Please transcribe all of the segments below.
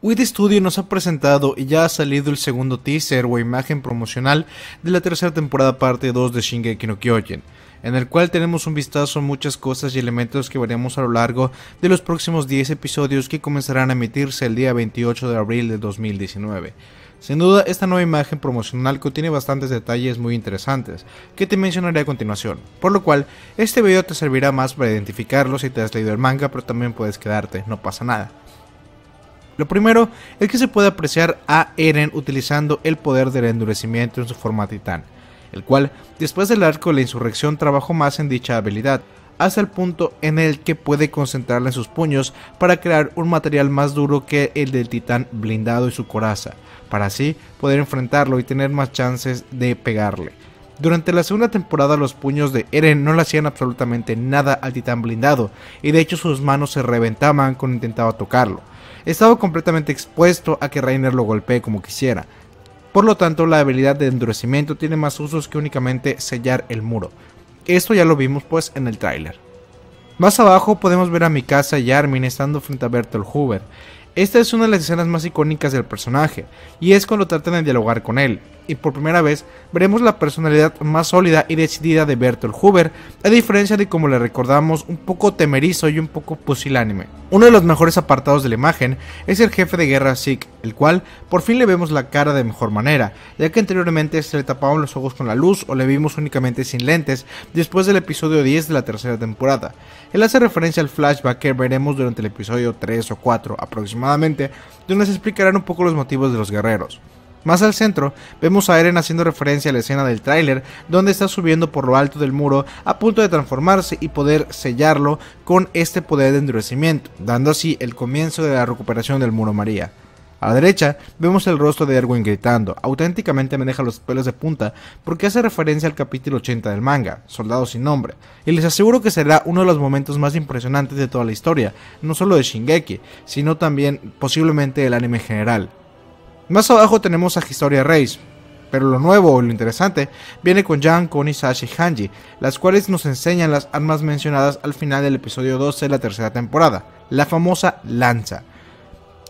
With Studio nos ha presentado y ya ha salido el segundo teaser o imagen promocional de la tercera temporada parte 2 de Shingeki no Kyojin, en el cual tenemos un vistazo a muchas cosas y elementos que veremos a lo largo de los próximos 10 episodios que comenzarán a emitirse el día 28 de abril de 2019. Sin duda, esta nueva imagen promocional contiene bastantes detalles muy interesantes, que te mencionaré a continuación, por lo cual este video te servirá más para identificarlos si te has leído el manga, pero también puedes quedarte, no pasa nada. Lo primero es que se puede apreciar a Eren utilizando el poder del endurecimiento en su forma titán, el cual, después del arco de la insurrección, trabajó más en dicha habilidad, hasta el punto en el que puede concentrarla en sus puños para crear un material más duro que el del titán blindado y su coraza, para así poder enfrentarlo y tener más chances de pegarle. Durante la segunda temporada los puños de Eren no le hacían absolutamente nada al titán blindado, y de hecho sus manos se reventaban cuando intentaba tocarlo, estaba completamente expuesto a que Rainer lo golpee como quisiera. Por lo tanto, la habilidad de endurecimiento tiene más usos que únicamente sellar el muro. Esto ya lo vimos pues en el tráiler. Más abajo podemos ver a Mikasa y Armin estando frente a Bertolt Hoover. Esta es una de las escenas más icónicas del personaje, y es cuando tratan de dialogar con él, y por primera vez veremos la personalidad más sólida y decidida de Bertolt Huber, a diferencia de como le recordamos un poco temerizo y un poco pusilánime. Uno de los mejores apartados de la imagen es el jefe de guerra Zeke, el cual por fin le vemos la cara de mejor manera, ya que anteriormente se le tapaban los ojos con la luz o le vimos únicamente sin lentes después del episodio 10 de la tercera temporada. Él hace referencia al flashback que veremos durante el episodio 3 o 4 aproximadamente, donde se explicarán un poco los motivos de los guerreros. Más al centro, vemos a Eren haciendo referencia a la escena del tráiler, donde está subiendo por lo alto del muro a punto de transformarse y poder sellarlo con este poder de endurecimiento, dando así el comienzo de la recuperación del muro María. A la derecha vemos el rostro de Erwin gritando, auténticamente me deja los pelos de punta porque hace referencia al capítulo 80 del manga, Soldados sin nombre, y les aseguro que será uno de los momentos más impresionantes de toda la historia, no solo de Shingeki, sino también posiblemente del anime general. Más abajo tenemos a Historia Reis, pero lo nuevo o lo interesante viene con Jan, Connie, Sash y Hanji, las cuales nos enseñan las armas mencionadas al final del episodio 12 de la tercera temporada, la famosa lanza.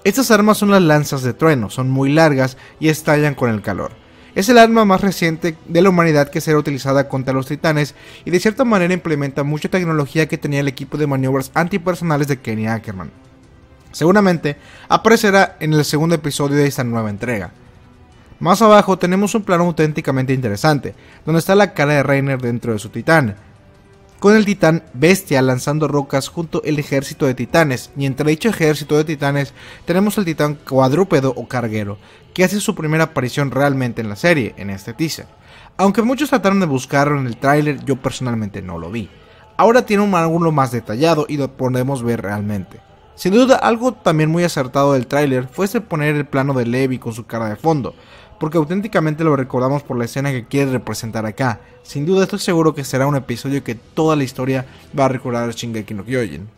Estas armas son las lanzas de trueno, son muy largas y estallan con el calor. Es el arma más reciente de la humanidad que será utilizada contra los titanes y de cierta manera implementa mucha tecnología que tenía el equipo de maniobras antipersonales de Kenny Ackerman. Seguramente aparecerá en el segundo episodio de esta nueva entrega. Más abajo tenemos un plano auténticamente interesante, donde está la cara de Reiner dentro de su titán, con el titán Bestia lanzando rocas junto al ejército de titanes, y entre dicho ejército de titanes tenemos el titán cuadrúpedo o carguero, que hace su primera aparición realmente en la serie, en este teaser. Aunque muchos trataron de buscarlo en el tráiler, yo personalmente no lo vi. Ahora tiene un ángulo más detallado y lo podemos ver realmente. Sin duda, algo también muy acertado del tráiler fue ese poner el plano de Levi con su cara de fondo, porque auténticamente lo recordamos por la escena que quiere representar acá. Sin duda, estoy seguro que será un episodio que toda la historia va a recordar a Shingeki no Kyojin.